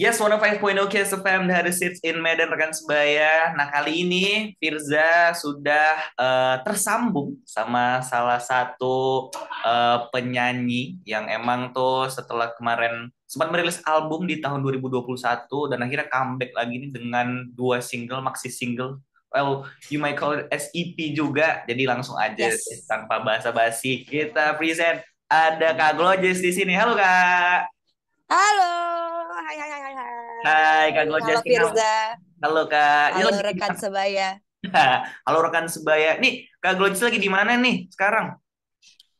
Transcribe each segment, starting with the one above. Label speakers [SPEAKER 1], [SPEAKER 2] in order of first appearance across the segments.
[SPEAKER 1] Yes, 105.0 KSFM dari Seats in Medan rekan sebaya. Nah kali ini Firza sudah uh, tersambung sama salah satu uh, penyanyi yang emang tuh setelah kemarin sempat merilis album di tahun 2021 dan akhirnya comeback lagi ini dengan dua single, maxi single. Well, you might call it SEP juga. Jadi langsung aja yes. tanpa basa-basi kita present. Ada Kak Glojes di sini. Halo Kak.
[SPEAKER 2] Halo. Hai, hai, hai, hai.
[SPEAKER 1] Hai, Kak Gojas. Halo, Firza. Halo, Kak. Halo,
[SPEAKER 2] rekan sebaya.
[SPEAKER 1] Halo, rekan sebaya. Nih, Kak Gojas lagi di mana nih sekarang?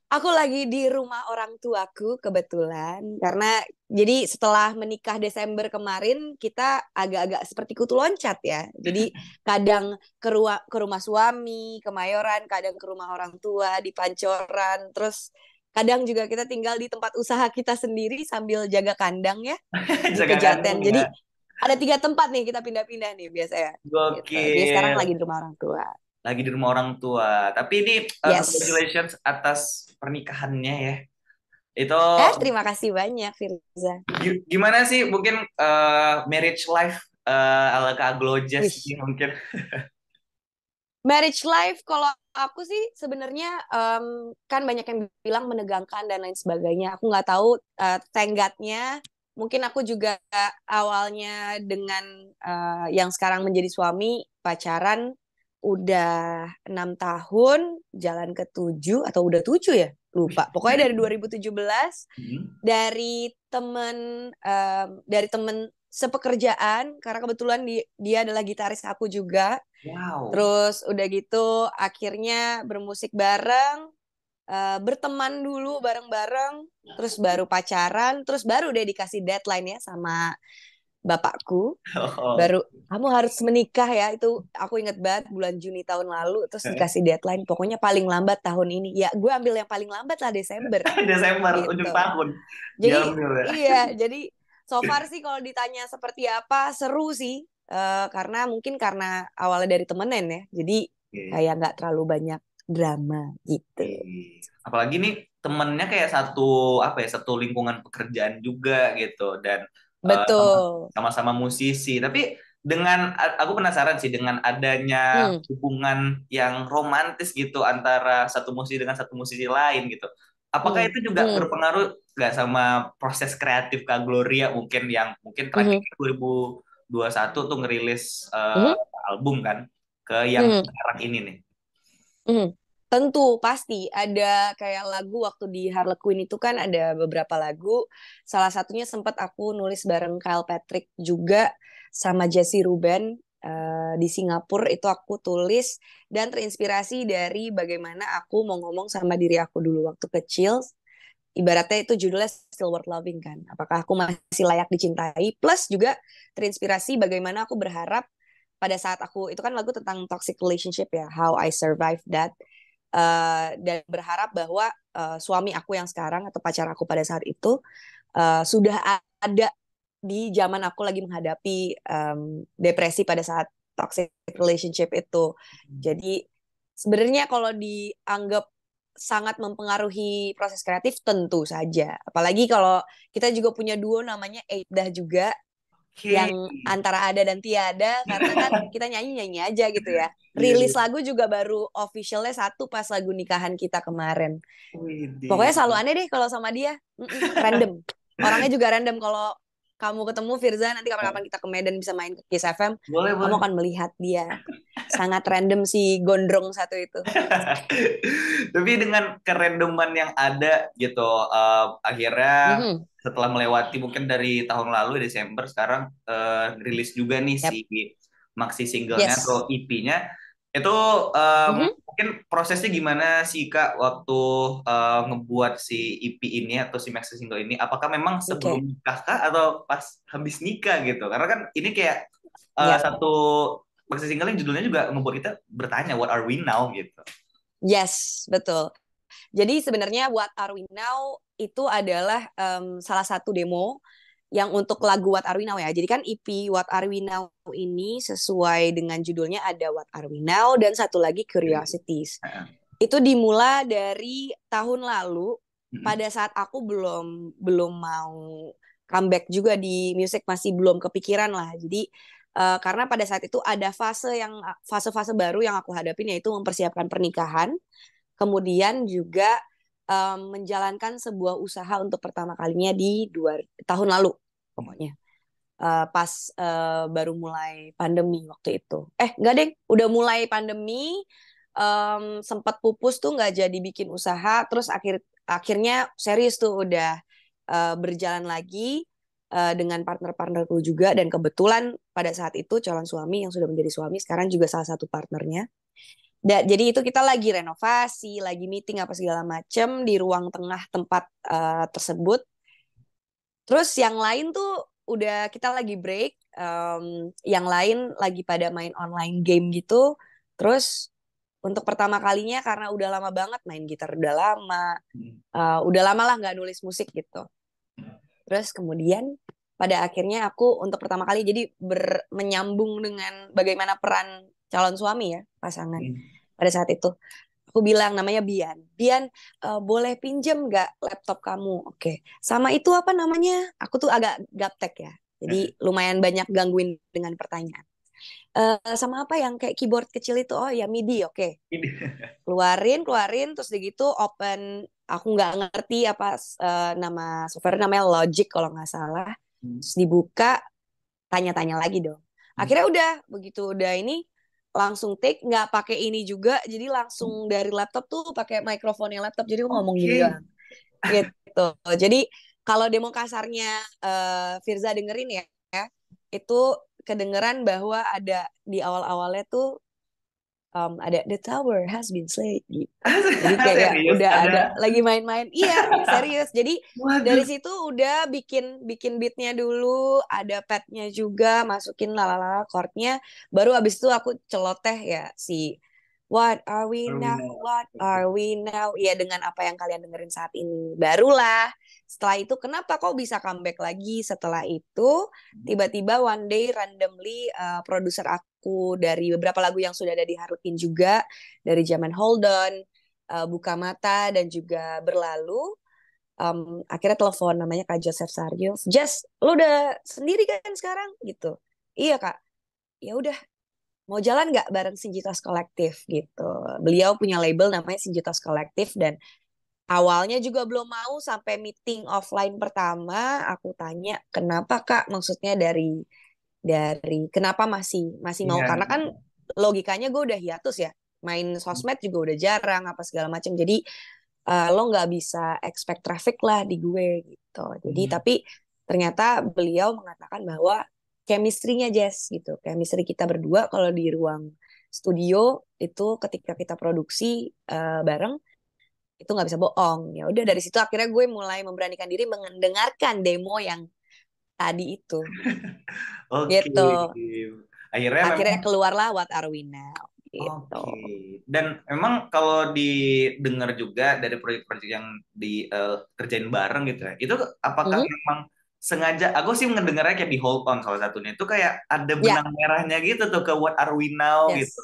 [SPEAKER 2] Aku lagi di rumah orang tuaku kebetulan karena jadi setelah menikah Desember kemarin kita agak-agak seperti kutu loncat ya. Jadi kadang ke, ruang ke rumah suami, ke Mayoran, kadang ke rumah orang tua di Pancoran, terus kadang juga kita tinggal di tempat usaha kita sendiri sambil jaga kandang ya di Kejaten. Jadi ada tiga tempat nih kita pindah-pindah nih biasanya.
[SPEAKER 1] Oke. Gitu. sekarang lagi di rumah orang tua. Lagi di rumah orang tua. Tapi ini uh, yes. congratulations atas pernikahannya ya. Itu eh,
[SPEAKER 2] terima kasih banyak Firza.
[SPEAKER 1] Gimana sih mungkin uh, marriage life uh, ala Kak Glojes mungkin.
[SPEAKER 2] Marriage life kalau aku sih sebenarnya um, kan banyak yang bilang menegangkan dan lain sebagainya. Aku nggak tahu uh, tenggatnya. Mungkin aku juga awalnya dengan uh, yang sekarang menjadi suami pacaran udah enam tahun jalan ke tujuh atau udah tujuh ya lupa pokoknya dari 2017 hmm. Mm-hmm. dari temen um, dari temen sepekerjaan karena kebetulan di, dia adalah gitaris aku juga Wow. Terus udah gitu akhirnya bermusik bareng, uh, berteman dulu bareng-bareng, nah. terus baru pacaran, terus baru udah dikasih deadline ya sama bapakku.
[SPEAKER 3] Oh. Baru
[SPEAKER 2] kamu harus menikah ya itu aku inget banget bulan Juni tahun lalu terus eh. dikasih deadline pokoknya paling lambat tahun ini. Ya gue ambil yang paling lambat lah Desember.
[SPEAKER 1] Desember gitu. ujung tahun. Jadi ya. iya
[SPEAKER 2] jadi so far sih kalau ditanya seperti apa seru sih uh, karena mungkin karena awalnya dari temenan ya jadi kayak nggak terlalu banyak drama gitu
[SPEAKER 1] apalagi nih temennya kayak satu apa ya satu lingkungan pekerjaan juga gitu dan eh, betul uh, sama-sama musisi tapi dengan aku penasaran sih dengan adanya hmm. hubungan yang romantis gitu antara satu musisi dengan satu musisi lain gitu apakah hmm. itu juga hmm. berpengaruh nggak sama proses kreatif Kak Gloria mungkin yang mungkin terakhir hmm. 2000 2021 tuh ngerilis uh, mm -hmm. album kan ke yang mm -hmm. sekarang ini nih.
[SPEAKER 2] Mm -hmm. Tentu pasti ada kayak lagu waktu di Harlequin itu kan ada beberapa lagu. Salah satunya sempat aku nulis bareng Kyle Patrick juga sama Jesse Ruben uh, di Singapura itu aku tulis dan terinspirasi dari bagaimana aku mau ngomong sama diri aku dulu waktu kecil ibaratnya itu judulnya still worth loving kan apakah aku masih layak dicintai plus juga terinspirasi bagaimana aku berharap pada saat aku itu kan lagu tentang toxic relationship ya how I survive that uh, dan berharap bahwa uh, suami aku yang sekarang atau pacar aku pada saat itu uh, sudah ada di zaman aku lagi menghadapi um, depresi pada saat toxic relationship itu hmm. jadi sebenarnya kalau dianggap sangat mempengaruhi proses kreatif tentu saja. Apalagi kalau kita juga punya duo namanya Eidah juga okay. yang antara ada dan tiada karena kan kita nyanyi-nyanyi aja gitu ya. Iya, iya. Rilis lagu juga baru officialnya satu pas lagu nikahan kita kemarin. Pokoknya selalu aneh deh kalau sama dia. Random. Orangnya juga random kalau kamu ketemu Firza nanti kapan-kapan kita ke Medan bisa main ke Kiss FM. Boleh, kamu boleh. akan melihat dia. Sangat random si gondrong satu itu.
[SPEAKER 1] Tapi dengan kerandoman yang ada gitu uh, akhirnya mm -hmm. setelah melewati mungkin dari tahun lalu Desember sekarang uh, rilis juga nih yep. si maxi singlenya yes. atau EP-nya itu um, mm-hmm. mungkin prosesnya gimana sih Kak waktu uh, ngebuat si IP ini atau si maxi single ini? Apakah memang sebelum okay. nikah Kak atau pas habis nikah gitu? Karena kan ini kayak uh, eh, yeah. satu maxi single yang judulnya juga ngebuat kita bertanya what are we now gitu.
[SPEAKER 2] Yes, betul. Jadi sebenarnya What Are We Now itu adalah um, salah satu demo yang untuk lagu What Are We Now ya. Jadi kan EP What Are We Now ini sesuai dengan judulnya ada What Are We Now dan satu lagi Curiosities. Iya. Itu dimulai dari tahun lalu pada saat aku belum belum mau comeback juga di musik masih belum kepikiran lah. Jadi uh, karena pada saat itu ada fase yang fase-fase baru yang aku hadapin yaitu mempersiapkan pernikahan. Kemudian juga um, menjalankan sebuah usaha untuk pertama kalinya di dua tahun lalu pokoknya uh, pas uh, baru mulai pandemi waktu itu. Eh nggak deh, udah mulai pandemi um, sempat pupus tuh nggak jadi bikin usaha, terus akhir akhirnya serius tuh udah uh, berjalan lagi dengan partner-partnerku juga dan kebetulan pada saat itu calon suami yang sudah menjadi suami sekarang juga salah satu partnernya da, jadi itu kita lagi renovasi, lagi meeting apa segala macem di ruang tengah tempat uh, tersebut. Terus yang lain tuh udah kita lagi break, um, yang lain lagi pada main online game gitu. Terus untuk pertama kalinya karena udah lama banget main gitar, udah lama, uh, udah lama lah nggak nulis musik gitu. Terus kemudian pada akhirnya aku untuk pertama kali jadi ber, menyambung dengan bagaimana peran calon suami ya pasangan hmm. pada saat itu aku bilang namanya Bian Bian uh, boleh pinjem nggak laptop kamu oke okay. sama itu apa namanya aku tuh agak gaptek ya jadi hmm. lumayan banyak gangguin dengan pertanyaan uh, sama apa yang kayak keyboard kecil itu oh ya MIDI oke okay. keluarin keluarin terus begitu open aku nggak ngerti apa uh, nama software namanya Logic kalau nggak salah hmm. terus dibuka tanya-tanya lagi dong hmm. akhirnya udah begitu udah ini langsung take nggak pakai ini juga jadi langsung dari laptop tuh pakai mikrofonnya laptop jadi gue ngomong okay. juga gitu jadi kalau demo kasarnya uh, Firza dengerin ya, ya itu kedengeran bahwa ada di awal awalnya tuh um, ada The Tower has been slain gitu. Jadi kayak serius, udah ada, ada lagi main-main. Iya, serius. Jadi Waduh. dari situ udah bikin bikin beatnya dulu, ada padnya juga, masukin lalala chordnya. Baru abis itu aku celoteh ya si What are we now? What are we now? Ya dengan apa yang kalian dengerin saat ini. Barulah setelah itu kenapa kok bisa comeback lagi setelah itu hmm. tiba-tiba one day randomly uh, produser aku aku dari beberapa lagu yang sudah ada di Harutin juga dari zaman Hold On, uh, Buka Mata dan juga Berlalu. Um, akhirnya telepon namanya Kak Joseph Saryo. Jess, lu udah sendiri kan sekarang gitu? Iya kak. Ya udah, mau jalan nggak bareng Sinjitas Kolektif gitu. Beliau punya label namanya Sinjitas Kolektif dan awalnya juga belum mau sampai meeting offline pertama aku tanya kenapa kak maksudnya dari dari kenapa masih masih mau yeah. karena kan logikanya gue udah hiatus ya main sosmed juga udah jarang apa segala macam jadi uh, lo nggak bisa expect traffic lah di gue gitu jadi hmm. tapi ternyata beliau mengatakan bahwa chemistry-nya Jess gitu chemistry kita berdua kalau di ruang studio itu ketika kita produksi uh, bareng itu nggak bisa bohong ya udah dari situ akhirnya gue mulai memberanikan diri mendengarkan demo yang tadi itu.
[SPEAKER 1] Oke. Okay. Gitu. Akhirnya akhirnya
[SPEAKER 2] memang... keluarlah What Are We Now. Gitu.
[SPEAKER 1] Okay. Dan memang kalau didengar juga dari proyek-proyek yang dikerjain eh, uh, bareng gitu ya, itu apakah -hmm. memang sengaja? Aku sih mendengarnya kayak di Hold On salah satunya itu kayak ada ya. benang yeah. merahnya gitu tuh ke What Are We Now yes. gitu.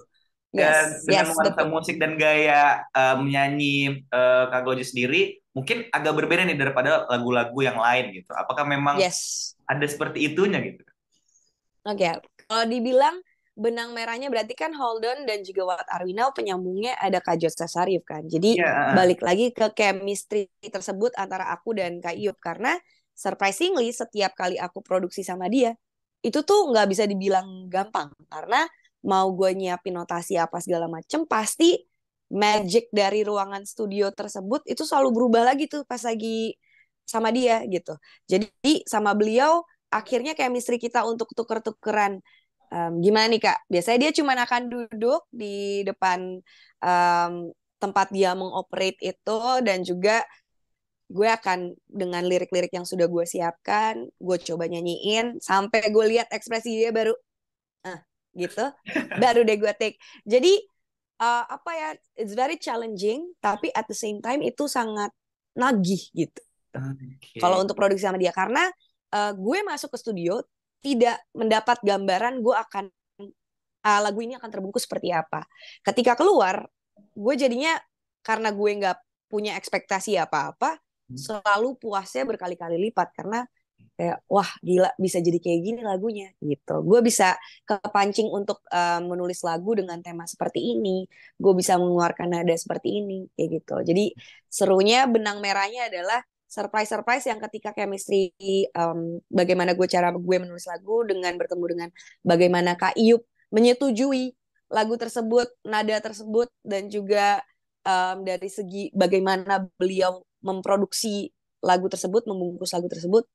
[SPEAKER 1] Dan yes, dengan yes, musik dan gaya eh, menyanyi menyanyi uh, Kak Goji sendiri mungkin agak berbeda nih daripada lagu-lagu yang lain gitu. Apakah memang yes ada seperti itunya gitu.
[SPEAKER 2] Oke, okay. kalau dibilang benang merahnya berarti kan Holden dan juga Wat Arwina penyambungnya ada Kak Jose Sarif kan. Jadi yeah. Iya, balik lagi ke chemistry tersebut antara aku dan Kak Iup karena surprisingly setiap kali aku produksi sama dia itu tuh nggak bisa dibilang gampang karena mau gue nyiapin notasi apa segala macem pasti magic dari ruangan studio tersebut itu selalu berubah lagi tuh pas lagi sama dia gitu. Jadi sama beliau akhirnya kayak misteri kita untuk tuker-tukeran um, gimana nih kak? Biasanya dia cuma akan duduk di depan um, tempat dia mengoperate itu dan juga gue akan dengan lirik-lirik yang sudah gue siapkan, gue coba nyanyiin sampai gue lihat ekspresi dia baru ah gitu, baru deh gue take. Jadi uh, apa ya? It's very challenging, tapi at the same time itu sangat nagih gitu. Okay. Kalau untuk produksi sama dia karena uh, gue masuk ke studio tidak mendapat gambaran gue akan uh, lagu ini akan terbungkus seperti apa. Ketika keluar, gue jadinya karena gue nggak punya ekspektasi apa-apa, hmm. selalu puasnya berkali-kali lipat karena kayak wah gila bisa jadi kayak gini lagunya gitu. Gue bisa kepancing untuk uh, menulis lagu dengan tema seperti ini, gue bisa mengeluarkan nada seperti ini kayak gitu. Jadi serunya benang merahnya adalah surprise-surprise yang ketika chemistry um, bagaimana gue cara gue menulis lagu dengan bertemu dengan bagaimana Kak Iyup menyetujui lagu tersebut, nada tersebut dan juga um, dari segi bagaimana beliau memproduksi lagu tersebut, membungkus lagu tersebut,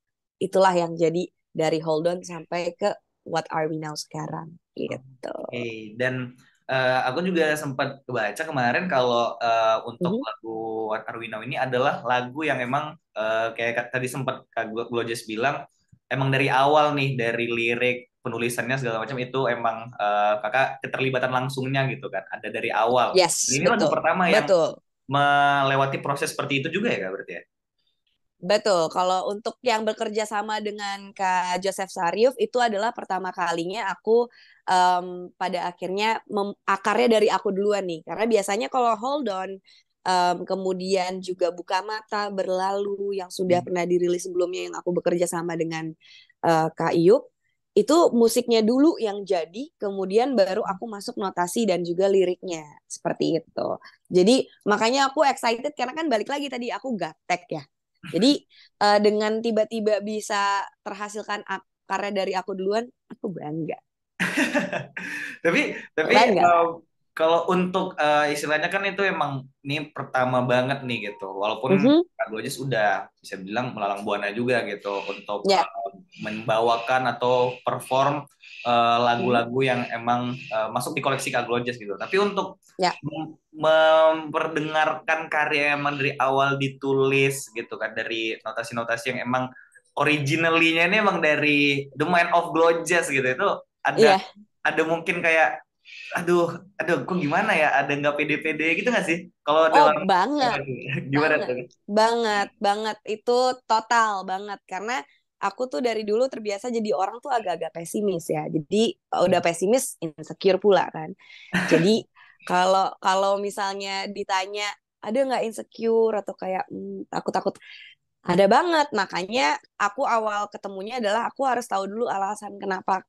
[SPEAKER 2] itulah yang jadi dari Hold On sampai ke What Are We Now sekarang
[SPEAKER 1] gitu. Okay. Dan uh, aku juga sempat baca kemarin kalau uh, untuk mm-hmm. lagu What Are We Now ini adalah lagu yang emang uh, kayak tadi sempat Kak Glojes bilang emang dari awal nih dari lirik penulisannya segala macam itu emang uh, kakak keterlibatan langsungnya gitu kan ada dari awal. Yes. Ini betul, lagu pertama yang betul. melewati proses seperti itu juga ya kak berarti ya?
[SPEAKER 2] Betul, kalau untuk yang bekerja sama dengan Kak Joseph Sarif itu adalah pertama kalinya aku um, pada akhirnya mem- akarnya dari aku duluan nih. Karena biasanya kalau hold on, um, kemudian juga buka mata, berlalu yang sudah hmm. pernah dirilis sebelumnya yang aku bekerja sama dengan uh, Kak Iyuk itu musiknya dulu yang jadi, kemudian baru aku masuk notasi dan juga liriknya. Seperti itu. Jadi makanya aku excited karena kan balik lagi tadi aku gatek ya jadi uh, dengan tiba-tiba bisa terhasilkan karya dari aku duluan, aku bangga.
[SPEAKER 1] tapi tapi eh, kalau untuk uh, istilahnya kan itu emang ini pertama banget nih gitu. Walaupun mm -hmm. aja sudah bisa bilang melalang buana juga gitu untuk yeah. Ya. uh, membawakan atau perform Eh, lagu-lagu uh, yang emang uh, masuk di koleksi Kak Glojes gitu. Tapi untuk ya. memperdengarkan karya emang dari awal ditulis gitu kan dari notasi-notasi yang emang originally-nya ini emang dari The Mind of Glojes gitu itu ada ya. ada mungkin kayak aduh aduh kok gimana ya ada nggak pdpd gitu nggak sih kalau oh, dalam banget gimana banget, tuh
[SPEAKER 2] banget banget itu total banget karena aku tuh dari dulu terbiasa jadi orang tuh agak-agak pesimis ya. Jadi e, udah hmm. pesimis insecure pula kan. Jadi kalau kalau misalnya ditanya ada nggak insecure atau kayak hmm, takut-takut hmm, ada banget. Makanya aku awal ketemunya adalah aku harus tahu dulu alasan kenapa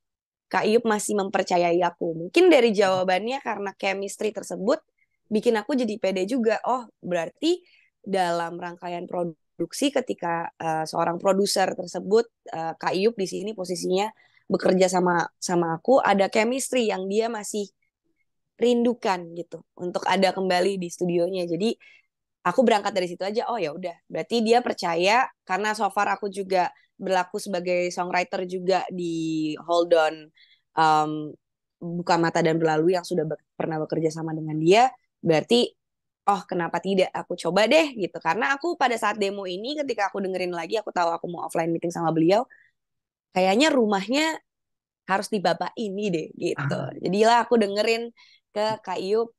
[SPEAKER 2] Kak Iyup masih mempercayai aku. Mungkin dari hmm. jawabannya karena chemistry tersebut bikin aku jadi pede juga. Oh, berarti dalam rangkaian produk produksi ketika uh, seorang produser tersebut uh, eh, Kak Iyup di sini posisinya bekerja sama sama aku ada chemistry yang dia masih rindukan gitu untuk ada kembali di studionya. Jadi aku berangkat dari situ aja. Oh ya udah, berarti dia percaya karena so far aku juga berlaku sebagai songwriter juga di Hold On um, Buka Mata dan Berlalu yang sudah pernah bekerja sama dengan dia. Berarti oh kenapa tidak aku coba deh gitu karena aku pada saat demo ini ketika aku dengerin lagi aku tahu aku mau offline meeting sama beliau kayaknya rumahnya harus di bapak ini deh gitu ah. jadilah aku dengerin ke Kak Iup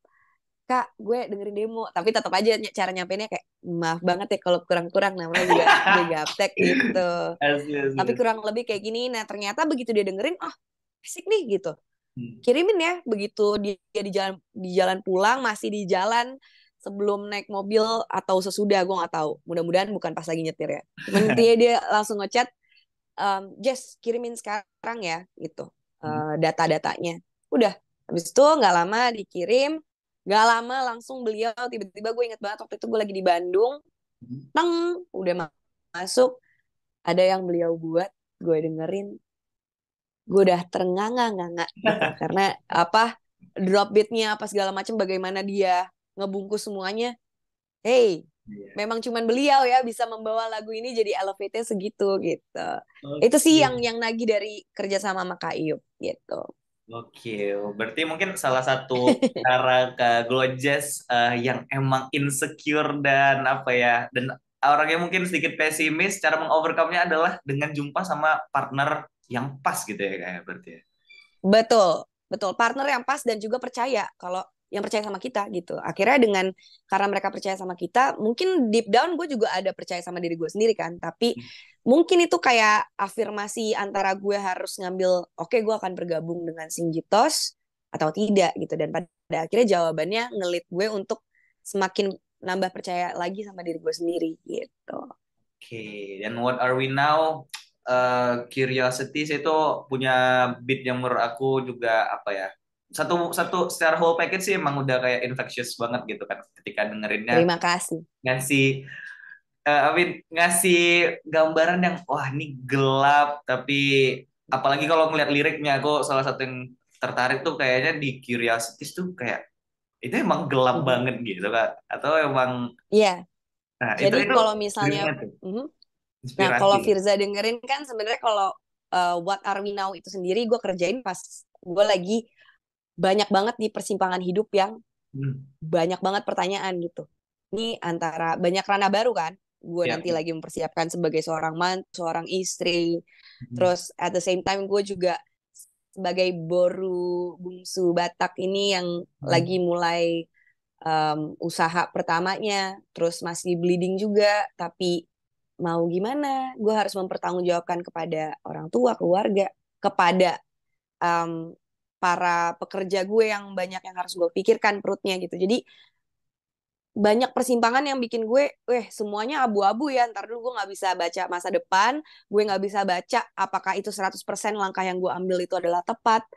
[SPEAKER 2] kak gue dengerin demo tapi tetap aja cara nyampeinnya kayak maaf banget ya kalau kurang-kurang namanya juga juga gaptek gitu
[SPEAKER 3] as, as. tapi kurang
[SPEAKER 2] lebih kayak gini nah ternyata begitu dia dengerin oh asik nih gitu hmm. kirimin ya begitu dia di jalan di jalan pulang masih di jalan sebelum naik mobil atau sesudah gue nggak tahu mudah-mudahan bukan pas lagi nyetir ya nanti dia langsung ngechat um, Jess kirimin sekarang ya gitu uh, data-datanya udah habis itu nggak lama dikirim nggak lama langsung beliau tiba-tiba gue inget banget waktu itu gue lagi di Bandung neng hmm. udah masuk ada yang beliau buat gue dengerin gue udah terenganga-nganga gitu. karena apa drop beatnya apa segala macam bagaimana dia ngebungkus semuanya hey yeah. memang cuman beliau ya bisa membawa lagu ini jadi elevate segitu gitu okay. itu sih yang yang nagih dari kerja sama Kak Iyub gitu
[SPEAKER 1] Oke, okay. berarti mungkin salah satu cara ke Glojes uh, eh, yang emang insecure dan apa ya dan orangnya mungkin sedikit pesimis cara mengovercome-nya adalah dengan jumpa sama partner yang pas gitu ya kayak ya, berarti ya?
[SPEAKER 2] Betul, betul. Partner yang pas dan juga percaya kalau yang percaya sama kita gitu akhirnya dengan karena mereka percaya sama kita mungkin deep down gue juga ada percaya sama diri gue sendiri kan tapi hmm. mungkin itu kayak afirmasi antara gue harus ngambil oke okay, gue akan bergabung dengan Singitos atau tidak gitu dan pada akhirnya jawabannya ngelit gue untuk semakin nambah percaya lagi sama diri gue sendiri gitu. Oke,
[SPEAKER 1] okay. dan what are we now? Uh, curiosity itu punya beat yang menurut aku juga apa ya? satu satu secara whole package sih emang udah kayak infectious banget gitu kan ketika dengerinnya. Terima kasih. Ngasih uh, I mean, ngasih gambaran yang wah ini gelap tapi apalagi kalau ngeliat liriknya aku salah satu yang tertarik tuh kayaknya di curiosity tuh kayak itu emang gelap -hmm. banget gitu kan atau emang iya yeah. nah, jadi itu, kalau misalnya mm -hmm. nah kalau Firza
[SPEAKER 2] dengerin kan sebenarnya kalau uh, What Are We Now itu sendiri gue kerjain pas gue lagi banyak banget di persimpangan hidup yang hmm. banyak banget pertanyaan gitu. Ini antara banyak ranah baru kan, gue yeah. nanti ya. lagi mempersiapkan sebagai seorang mantu, seorang istri,
[SPEAKER 3] hmm. terus
[SPEAKER 2] at the same time gue juga sebagai boru bungsu Batak ini yang hmm. lagi mulai um, usaha pertamanya, terus masih bleeding juga, tapi mau gimana? Gue harus mempertanggungjawabkan kepada orang tua, keluarga, kepada um, para pekerja gue yang banyak yang harus gue pikirkan perutnya gitu. Jadi banyak persimpangan yang bikin gue, eh semuanya abu-abu ya. Ntar dulu gue nggak bisa baca masa depan, gue nggak bisa baca apakah itu 100% langkah yang gue ambil itu adalah tepat.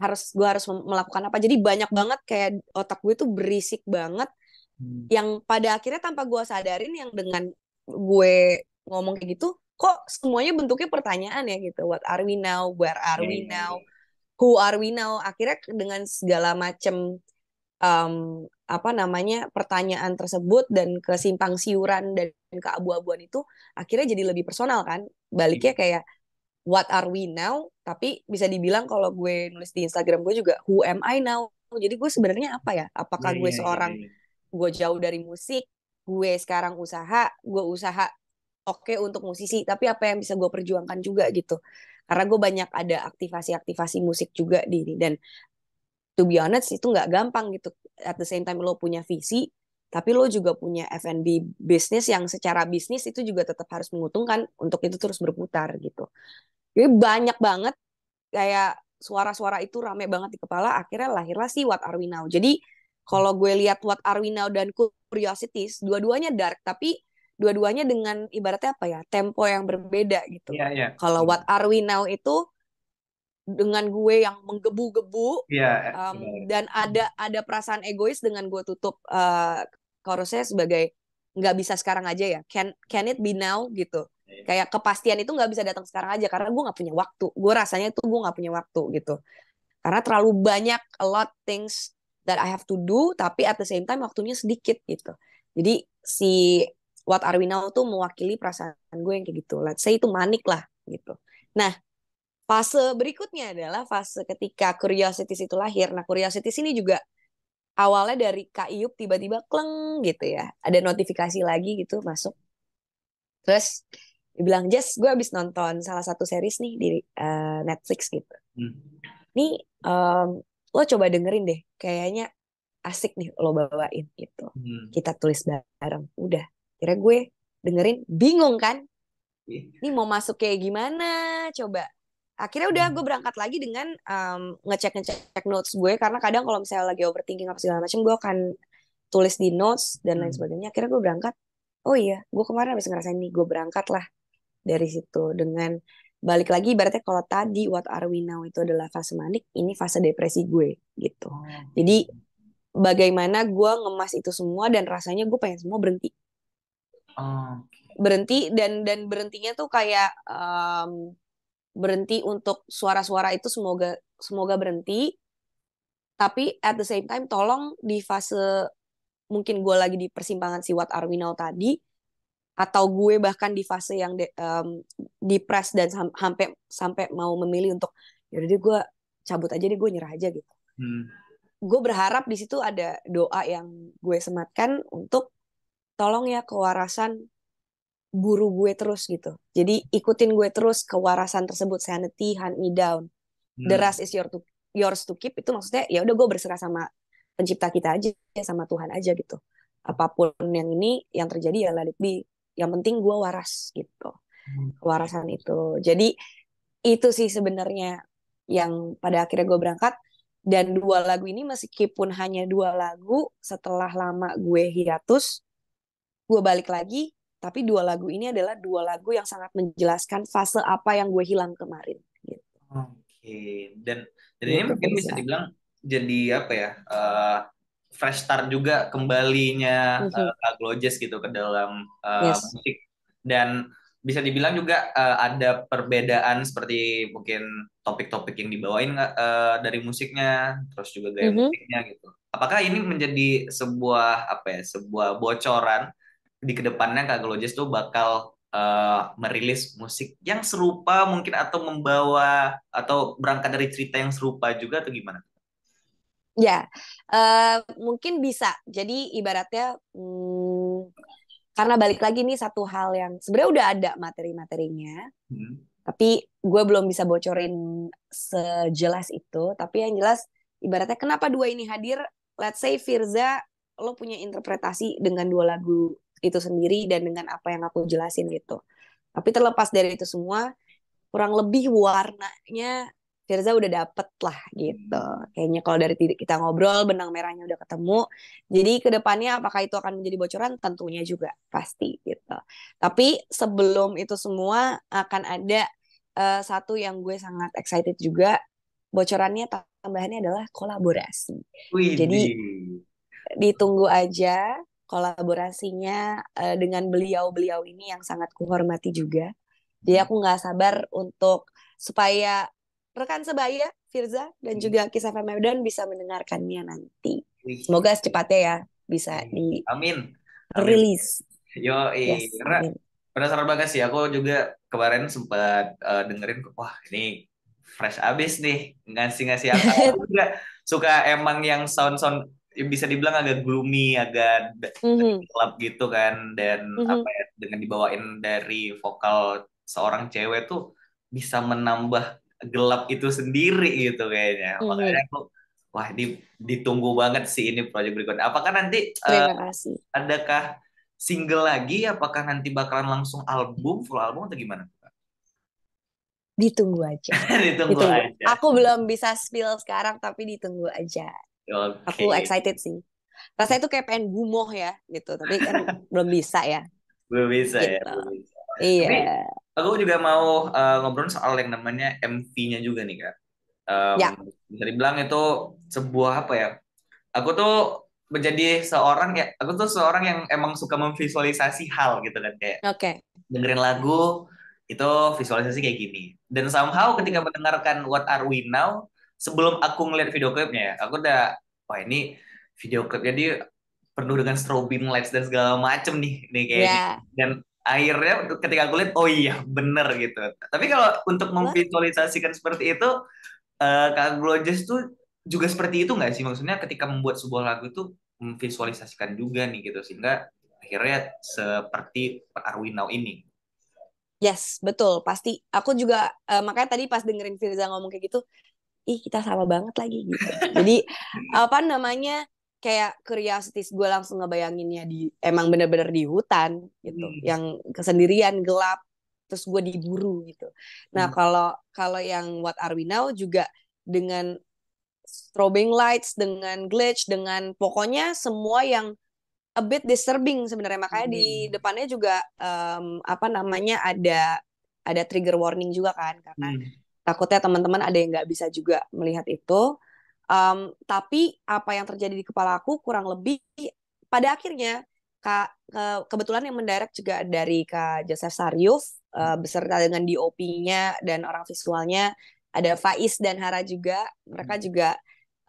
[SPEAKER 2] Harus gue harus melakukan apa. Jadi banyak banget kayak otak gue itu berisik banget. Hmm. Yang pada akhirnya tanpa gue sadarin yang dengan gue ngomong kayak gitu, kok semuanya bentuknya pertanyaan ya gitu. What are we now? Where are we iya, iya, iya. now? Hmm who are we now akhirnya dengan segala macam um, apa namanya pertanyaan tersebut dan kesimpang siuran dan keabu-abuan itu akhirnya jadi lebih personal kan baliknya iya. kayak what are we now tapi bisa dibilang kalau gue nulis di Instagram gue juga who am I now jadi gue sebenarnya apa ya apakah iya, gue iya, seorang gue jauh dari musik gue sekarang usaha gue usaha oke okay untuk musisi tapi apa yang bisa gue perjuangkan juga gitu karena gue banyak ada aktivasi-aktivasi musik juga di ini dan to be honest itu nggak gampang gitu at the same time lo punya visi tapi lo juga punya F&B bisnis yang secara bisnis itu juga tetap harus menguntungkan untuk itu terus berputar gitu jadi banyak banget kayak suara-suara itu rame banget di kepala akhirnya lahirlah si What Are We Now jadi kalau gue lihat What Are We Now dan Curiosities dua-duanya dark tapi dua-duanya dengan ibaratnya apa ya tempo yang berbeda gitu.
[SPEAKER 3] Yeah, yeah. Kalau hmm. What
[SPEAKER 2] Are We Now itu dengan gue yang menggebu-gebu yeah, iya, um, iya, iya. dan ada ada perasaan egois dengan gue tutup uh, eh, saya sebagai nggak bisa sekarang aja ya can can it be now gitu yeah. kayak kepastian itu nggak bisa datang sekarang aja karena gue nggak punya waktu gue rasanya tuh gue nggak punya waktu gitu karena terlalu banyak a lot things that I have to do tapi at the same time waktunya sedikit gitu jadi si what are we now tuh mewakili perasaan gue yang kayak gitu let's say itu manik lah gitu nah fase berikutnya adalah fase ketika curiosity itu lahir nah curiosity ini juga awalnya dari Kak Iyup tiba-tiba kleng gitu ya ada notifikasi lagi gitu masuk terus dibilang Jess gue habis nonton salah satu series nih di uh, Netflix gitu hmm. nih um, lo coba dengerin deh kayaknya asik nih lo bawain gitu hmm. kita tulis bareng udah Kira gue dengerin bingung kan? Iya. Ini mau masuk kayak gimana? Coba. Akhirnya udah hmm. gue berangkat lagi dengan um, ngecek ngecek notes gue karena kadang kalau misalnya lagi overthinking apa segala macam gue akan tulis di notes dan lain hmm. sebagainya. Akhirnya gue berangkat. Oh iya, gue kemarin habis ngerasain nih, gue berangkat lah dari situ dengan balik lagi berarti kalau tadi what are we now itu adalah fase manik, ini fase depresi gue gitu. Oh. Jadi bagaimana gue ngemas itu semua dan rasanya gue pengen semua berhenti Berhenti dan dan berhentinya tuh kayak um, berhenti untuk suara-suara itu semoga semoga berhenti. Tapi at the same time tolong di fase mungkin gue lagi di persimpangan siwat Arwinal tadi atau gue bahkan di fase yang de, um, mmm, depres dan sampai sampai mau memilih untuk yaudah deh gue cabut aja deh gue nyerah aja gitu. Hmm. Gue berharap di situ ada doa yang gue sematkan untuk tolong ya kewarasan guru gue terus gitu. Jadi ikutin gue terus kewarasan tersebut sanity hand me down. Hmm. The rest is your to, yours to keep itu maksudnya ya udah gue berserah sama pencipta kita aja sama Tuhan aja gitu. Apapun yang ini yang terjadi ya let it Yang penting gue waras gitu. Hmm. Kewarasan itu. Jadi itu sih sebenarnya yang pada akhirnya gue berangkat dan dua lagu ini meskipun hanya dua lagu setelah lama gue hiatus gue balik lagi tapi dua lagu ini adalah dua lagu yang sangat menjelaskan fase apa yang gue hilang kemarin gitu.
[SPEAKER 1] oke dan dan ini gitu, mungkin bisa. dibilang jadi apa ya uh, fresh start juga kembalinya mm uh, gitu ke dalam uh, yes. musik dan bisa dibilang juga uh, ada perbedaan seperti mungkin topik-topik yang dibawain uh, dari musiknya terus juga gaya mm -hmm. musiknya gitu apakah ini menjadi sebuah apa ya sebuah bocoran di kedepannya Kak Glojes tuh bakal uh, merilis musik yang serupa mungkin atau membawa atau berangkat dari cerita yang serupa juga atau gimana?
[SPEAKER 2] Ya, uh, mungkin bisa. Jadi ibaratnya hmm, karena balik lagi nih satu hal yang sebenarnya udah ada materi-materinya, hmm. tapi gue belum bisa bocorin sejelas itu. Tapi yang jelas ibaratnya kenapa dua ini hadir? Let's say Firza, lo punya interpretasi dengan dua lagu itu sendiri dan dengan apa yang aku jelasin gitu. Tapi terlepas dari itu semua, kurang lebih warnanya Firza udah dapet lah gitu. Kayaknya kalau dari kita ngobrol benang merahnya udah ketemu. Jadi kedepannya apakah itu akan menjadi bocoran? Tentunya juga pasti gitu. Tapi sebelum itu semua akan ada uh, satu yang gue sangat excited juga. Bocorannya tambahannya adalah kolaborasi. Wih, Jadi ditunggu aja kolaborasinya uh, dengan beliau-beliau ini yang sangat kuhormati juga. Jadi aku nggak sabar untuk supaya rekan sebaya Firza dan juga kisah Medan bisa mendengarkannya nanti. Semoga secepatnya ya bisa
[SPEAKER 1] di Amin. rilis. Yo, yes, penasaran banget sih. Aku juga kemarin sempat uh, dengerin, wah ini fresh abis nih ngasih ngasih apa. juga suka emang yang sound sound Ya bisa dibilang agak gloomy, agak mm-hmm. gelap gitu kan dan mm-hmm. apa ya dengan dibawain dari vokal seorang cewek tuh bisa menambah gelap itu sendiri gitu kayaknya. Mm-hmm. Makanya aku wah ini ditunggu banget sih ini proyek berikutnya. Apakah nanti eh, Terima kasih. Uh, adakah single lagi apakah nanti bakalan langsung album full album atau gimana?
[SPEAKER 2] Ditunggu aja.
[SPEAKER 1] ditunggu, ditunggu aja.
[SPEAKER 2] Aku belum bisa spill sekarang tapi ditunggu aja.
[SPEAKER 1] Okay. Aku excited
[SPEAKER 2] sih. Rasanya itu kayak pengen gumoh ya gitu, tapi kan belum bisa ya.
[SPEAKER 1] Belum bisa ya, gitu. ya. Belum bisa. Iya. Tapi aku juga mau uh, eh, ngobrol soal yang namanya MV-nya juga nih kak. Um, ya. Bisa dibilang itu sebuah apa ya? Aku tuh menjadi seorang ya, aku tuh seorang yang emang suka memvisualisasi hal gitu kan kayak. Oke. Okay. Dengerin lagu itu visualisasi kayak gini. Dan somehow ketika mendengarkan What Are We Now, sebelum aku ngeliat video klipnya ya, aku udah wah ini video klipnya dia penuh dengan strobing lights dan segala macem nih nih kayaknya yeah. Gitu. dan akhirnya ketika aku lihat oh iya bener gitu tapi kalau untuk memvisualisasikan seperti itu uh, kak Glojes tuh juga seperti itu nggak sih maksudnya ketika membuat sebuah lagu itu memvisualisasikan juga nih gitu sehingga akhirnya seperti Now ini
[SPEAKER 2] Yes, betul, pasti. Aku juga uh, makanya tadi pas dengerin Firza ngomong kayak gitu, ih kita sama banget lagi gitu jadi apa namanya kayak curiosities gue langsung ngebayanginnya di emang bener-bener di hutan gitu hmm. yang kesendirian gelap terus gue diburu gitu nah hmm. kalau kalau yang what are we now juga dengan strobing lights dengan glitch dengan pokoknya semua yang a bit disturbing sebenarnya makanya hmm. di depannya juga um, apa namanya ada ada trigger warning juga kan karena hmm takutnya teman-teman ada yang nggak bisa juga melihat itu um, tapi apa yang terjadi di kepala aku kurang lebih pada akhirnya kak ke, kebetulan yang mendirect juga dari kak Joseph Saryuf uh, eh, hmm. beserta dengan DOP-nya dan orang visualnya ada Faiz dan Hara juga mereka hmm. juga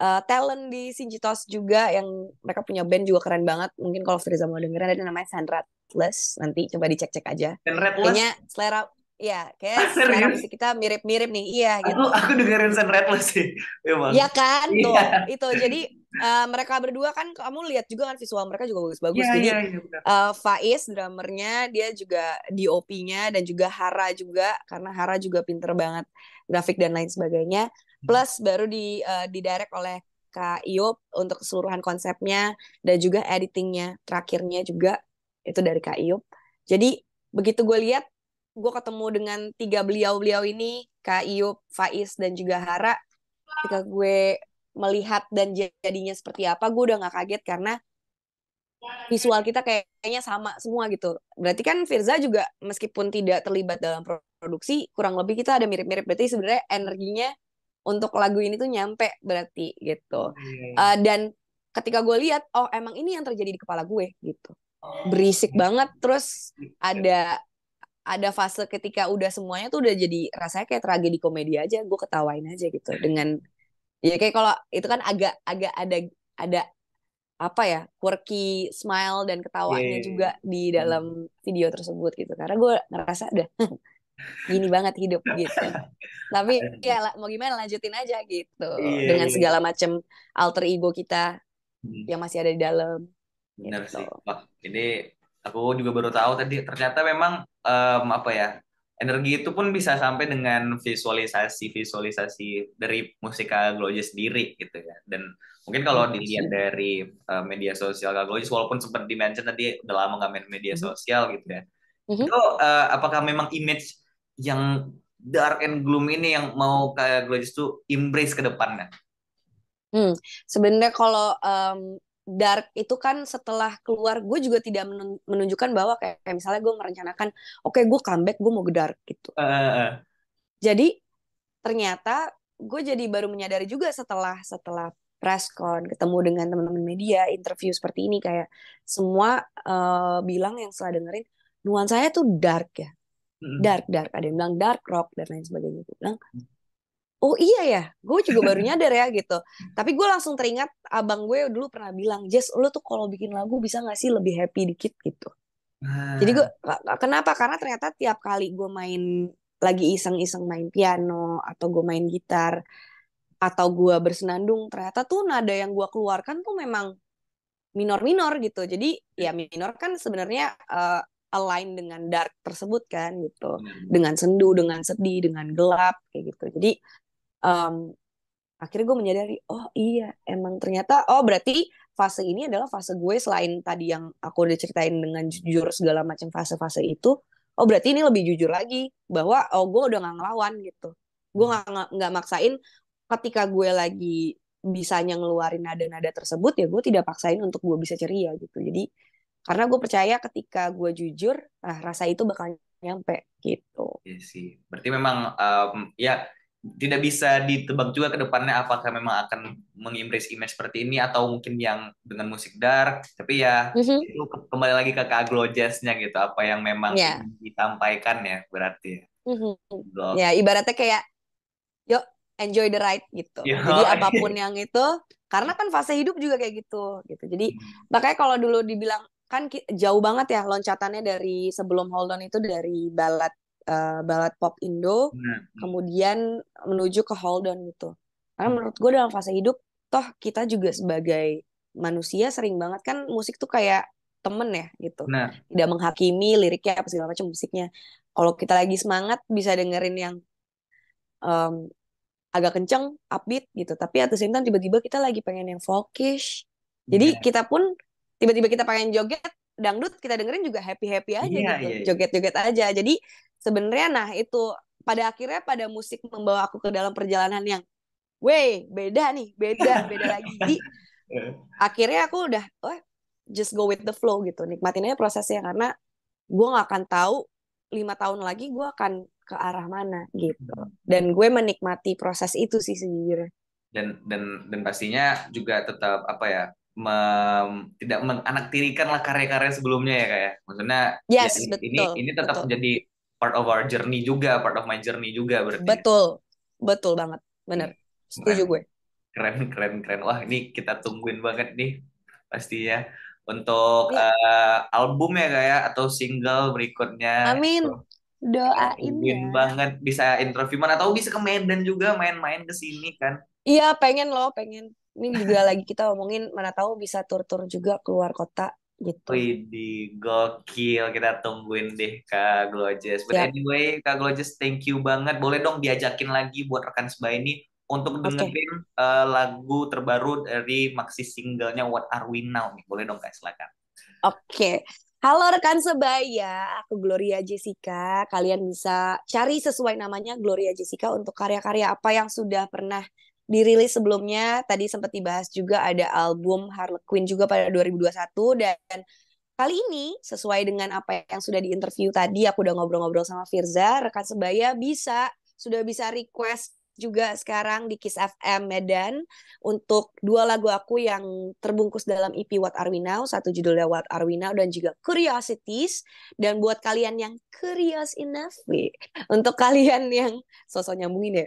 [SPEAKER 2] uh, talent di Sinjitos juga yang mereka punya band juga keren banget. Mungkin kalau Friza mau dengerin ada namanya Sandra Plus nanti coba dicek-cek
[SPEAKER 1] aja. Sandra Plus. Kayaknya
[SPEAKER 2] selera Iya, kayak ah, sekarang kita mirip-mirip nih. Iya, gitu. Aku,
[SPEAKER 1] aku dengerin Sunrise sih, Emang. Iya, iya kan, iya. tuh. Iya. Itu jadi
[SPEAKER 2] uh, mereka berdua kan kamu lihat juga kan visual mereka juga bagus-bagus. Iya, jadi iya, iya, uh, Faiz drummernya dia juga DOP-nya dan juga Hara juga karena Hara juga pinter banget grafik dan lain sebagainya. Hmm. Plus baru di uh, didirect oleh Kak Iop untuk keseluruhan konsepnya dan juga editingnya terakhirnya juga itu dari Kak Iop. Jadi begitu gue lihat gue ketemu dengan tiga beliau-beliau ini Kak Iyub, Faiz dan juga Hara ketika gue melihat dan jadinya seperti apa gue udah gak kaget karena visual kita kayaknya sama semua gitu berarti kan Firza juga meskipun tidak terlibat dalam produksi kurang lebih kita ada mirip-mirip berarti sebenarnya energinya untuk lagu ini tuh nyampe berarti gitu uh, dan ketika gue lihat oh emang ini yang terjadi di kepala gue gitu oh. berisik banget terus iya. ada ada fase ketika udah semuanya tuh udah jadi rasanya kayak tragedi komedi aja gue ketawain aja gitu hmm. dengan ya kayak kalau itu kan agak agak ada ada apa ya quirky smile dan ketawanya yeah. Iya, juga iya. di hmm. dalam video tersebut gitu karena gue ngerasa udah gini banget hidup gitu tapi ya mau gimana lanjutin aja gitu yeah, dengan yeah. segala iya. macam alter ego kita hmm. yang masih ada di dalam
[SPEAKER 1] Benar gitu. sih. Wah, ini aku juga baru tahu tadi ternyata memang um, apa ya energi itu pun bisa sampai dengan visualisasi visualisasi dari musik Glorious sendiri gitu ya dan mungkin kalau iya dilihat dari uh, media sosial Glorious walaupun sempat di mention tadi udah lama nggak main media mm-hmm. sosial gitu ya mm-hmm. itu uh, apakah memang image yang dark and gloom ini yang mau Glorious itu embrace ke depannya?
[SPEAKER 2] Hmm, sebenarnya kalau um, dark itu kan setelah keluar gue juga tidak menunjukkan bahwa kayak, kayak misalnya gue merencanakan oke okay, gue comeback gue mau ke dark gitu uh, jadi ternyata gue jadi baru menyadari juga setelah setelah presscon ketemu dengan teman-teman media interview seperti ini kayak semua uh, bilang yang setelah dengerin nuansanya tuh dark ya dark dark ada yang bilang dark rock dan lain sebagainya gue bilang oh iya ya gue juga baru nyadar ya gitu tapi gue langsung teringat abang gue dulu pernah bilang Jess lo tuh kalau bikin lagu bisa gak sih lebih happy dikit gitu jadi gue nah. kenapa karena ternyata tiap kali gue main lagi iseng-iseng main piano atau gue main gitar atau gue bersenandung ternyata tuh nada yang gue keluarkan tuh memang minor-minor gitu jadi ya minor kan sebenarnya uh, align dengan dark tersebut kan gitu dengan sendu dengan sedih dengan gelap kayak gitu jadi um, akhirnya gue menyadari oh iya emang ternyata oh berarti fase ini adalah fase gue selain tadi yang aku udah ceritain dengan jujur segala macam fase-fase itu oh berarti ini lebih jujur lagi bahwa oh gue udah nggak ngelawan gitu gue hmm. nggak nggak maksain ketika gue lagi bisanya ngeluarin nada-nada tersebut ya gue tidak paksain untuk gue bisa ceria gitu jadi karena gue percaya ketika gue jujur nah, rasa itu bakal nyampe gitu. Iya sih.
[SPEAKER 1] Berarti memang um, ya tidak bisa ditebak juga ke depannya apakah memang akan mengimpress image seperti ini atau mungkin yang dengan musik dark tapi ya mm-hmm. itu kembali lagi ke jazznya gitu apa yang memang yeah. ditampaikan ya berarti
[SPEAKER 2] mm-hmm. ya ibaratnya kayak yuk enjoy the ride gitu Yo. jadi apapun yang itu karena kan fase hidup juga kayak gitu gitu jadi mm-hmm. makanya kalau dulu dibilang kan jauh banget ya loncatannya dari sebelum Hold On itu dari balad uh, pop Indo, nah. Hmm. kemudian menuju ke Hold On gitu. Karena hmm. menurut gue dalam fase hidup, toh kita juga sebagai manusia sering banget kan musik tuh kayak temen ya gitu. Nah. Tidak menghakimi liriknya apa segala macam musiknya. Kalau kita lagi semangat bisa dengerin yang um, agak kenceng, upbeat gitu. Tapi at the same time tiba-tiba kita lagi pengen yang folkish. Jadi yeah. kita pun tiba-tiba kita pengen joget dangdut kita dengerin juga happy happy aja yeah, gitu yeah, yeah. joget joget aja jadi sebenarnya nah itu pada akhirnya pada musik membawa aku ke dalam perjalanan yang weh beda nih beda beda lagi di akhirnya aku udah oh, just go with the flow gitu nikmatin aja prosesnya karena gue nggak akan tahu lima tahun lagi gue akan ke arah mana gitu dan gue menikmati proses itu sih sejujurnya
[SPEAKER 1] dan dan dan pastinya juga tetap apa ya mem, tidak menganaktirikan lah karya-karya sebelumnya ya kayak ya. maksudnya yes, ya, betul, ini ini tetap betul. menjadi part of our journey juga, part of my journey juga berarti. Betul,
[SPEAKER 2] betul banget, bener. Setuju gue.
[SPEAKER 1] Keren, keren, keren. Wah ini kita tungguin banget nih pastinya untuk ya. uh, album ya kayak ya, atau single berikutnya.
[SPEAKER 2] Amin. Doain.
[SPEAKER 1] ya. banget bisa interview mana tahu bisa ke Medan juga main-main ke sini kan.
[SPEAKER 2] Iya pengen loh pengen. Ini juga lagi kita omongin mana tahu bisa tur-tur juga keluar kota gitu.
[SPEAKER 1] di gokil. Kita tungguin deh Kak Glojes. But yeah. anyway, Kak Glojes, thank you banget. Boleh dong diajakin lagi buat rekan sebaya ini untuk dengerin uh, lagu terbaru dari maxi singlenya What Are We Now nih. Boleh dong Kak, silakan.
[SPEAKER 2] Oke. Okay. Halo rekan sebaya, aku Gloria Jessica. Kalian bisa cari sesuai namanya Gloria Jessica untuk karya-karya apa yang sudah pernah dirilis sebelumnya tadi sempat dibahas juga ada album Harlequin juga pada 2021 dan kali ini sesuai dengan apa yang sudah diinterview tadi aku udah ngobrol-ngobrol sama Firza rekan sebaya bisa sudah bisa request juga sekarang di Kiss FM Medan untuk dua lagu aku yang terbungkus dalam EP What Are We Now, satu judulnya What Are We Now dan juga Curiosities. Dan buat kalian yang curious enough, nih, untuk kalian yang sosok nyambungin ya,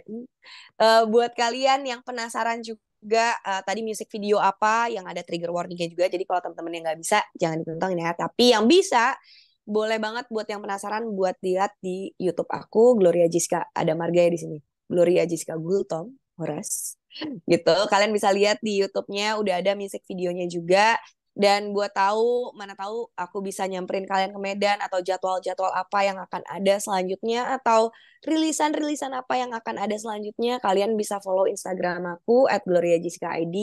[SPEAKER 2] uh, buat kalian yang penasaran juga juga uh, eh, tadi music video apa yang ada trigger warningnya juga. Jadi kalau teman-teman yang nggak bisa jangan ditonton ya. Tapi yang bisa boleh banget buat yang penasaran buat lihat di YouTube aku Gloria Jiska ada Marga ya di sini. Gloria Jessica Gultom Horas gitu kalian bisa lihat di YouTube-nya udah ada music videonya juga dan buat tahu mana tahu aku bisa nyamperin kalian ke Medan atau jadwal-jadwal apa yang akan ada selanjutnya atau rilisan-rilisan apa yang akan ada selanjutnya kalian bisa follow Instagram aku @gloriajiscaid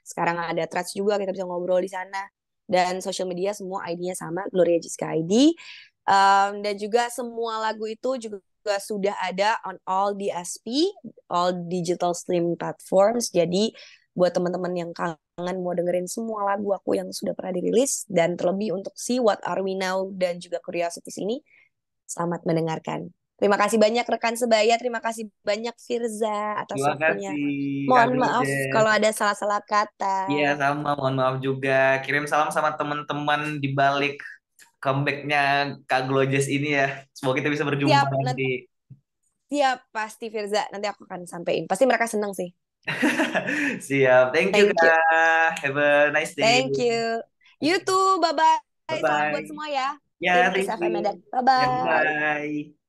[SPEAKER 2] sekarang ada threads juga kita bisa ngobrol di sana dan social media semua ID-nya sama Gloria um, dan juga semua lagu itu juga juga sudah ada on all DSP, all digital streaming platforms. Jadi buat teman-teman yang kangen mau dengerin semua lagu aku yang sudah pernah dirilis dan terlebih untuk si What Are We Now dan juga Curiosity ini selamat mendengarkan. Terima kasih banyak rekan sebaya, terima kasih banyak Firza atas waktunya.
[SPEAKER 1] Mohon maaf kalau ada
[SPEAKER 2] salah-salah kata.
[SPEAKER 1] Iya, sama. Mohon maaf juga. Kirim salam sama teman-teman di balik comebacknya Kak Glojes ini ya. Semoga kita bisa berjumpa siap, nanti.
[SPEAKER 2] Siap, pasti Firza. Nanti aku akan sampaikan. Pasti mereka senang sih.
[SPEAKER 1] siap. Thank, Thank you, Kak. Have a nice day. Thank you.
[SPEAKER 2] YouTube, Bye-bye. Bye-bye. Salam buat semua ya. Ya, yeah, thank you. Ya, Bye-bye.
[SPEAKER 3] bye.